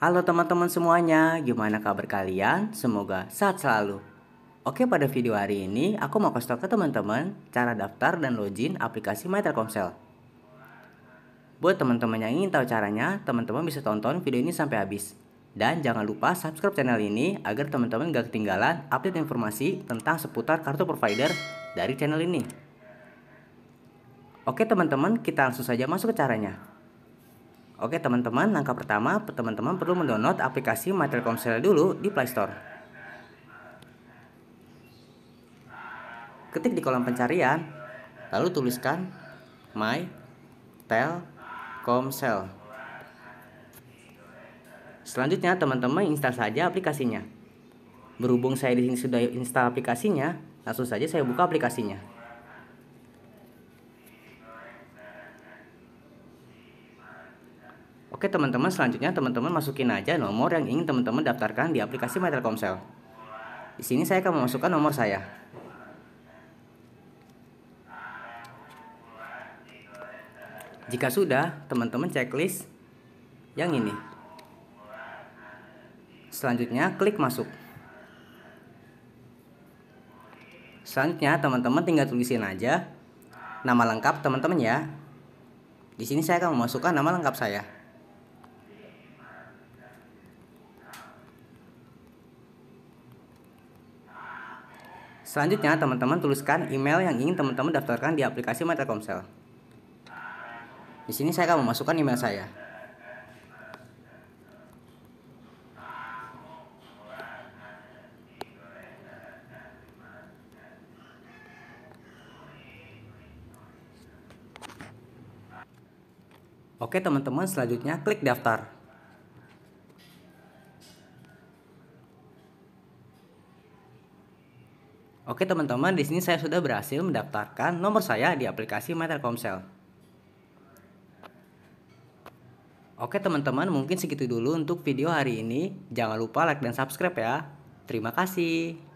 Halo teman-teman semuanya, gimana kabar kalian? Semoga sehat selalu. Oke, pada video hari ini aku mau kasih tau ke teman-teman cara daftar dan login aplikasi My Buat teman-teman yang ingin tahu caranya, teman-teman bisa tonton video ini sampai habis. Dan jangan lupa subscribe channel ini agar teman-teman gak ketinggalan update informasi tentang seputar kartu provider dari channel ini. Oke teman-teman, kita langsung saja masuk ke caranya. Oke teman-teman, langkah pertama teman-teman perlu mendownload aplikasi My Telkomsel dulu di Play Store. Ketik di kolom pencarian, lalu tuliskan My Telkomsel. Selanjutnya teman-teman install saja aplikasinya. Berhubung saya di sini sudah install aplikasinya, langsung saja saya buka aplikasinya. Oke teman-teman selanjutnya teman-teman masukin aja nomor yang ingin teman-teman daftarkan di aplikasi My Telkomsel. Di sini saya akan memasukkan nomor saya. Jika sudah, teman-teman checklist yang ini. Selanjutnya klik masuk. Selanjutnya teman-teman tinggal tulisin aja nama lengkap teman-teman ya. Di sini saya akan memasukkan nama lengkap saya. Selanjutnya, teman-teman tuliskan email yang ingin teman-teman daftarkan di aplikasi Metacomsel. Di sini saya akan memasukkan email saya. Oke teman-teman, selanjutnya klik daftar. Oke teman-teman, di sini saya sudah berhasil mendaftarkan nomor saya di aplikasi My Telkomsel. Oke teman-teman, mungkin segitu dulu untuk video hari ini. Jangan lupa like dan subscribe ya. Terima kasih.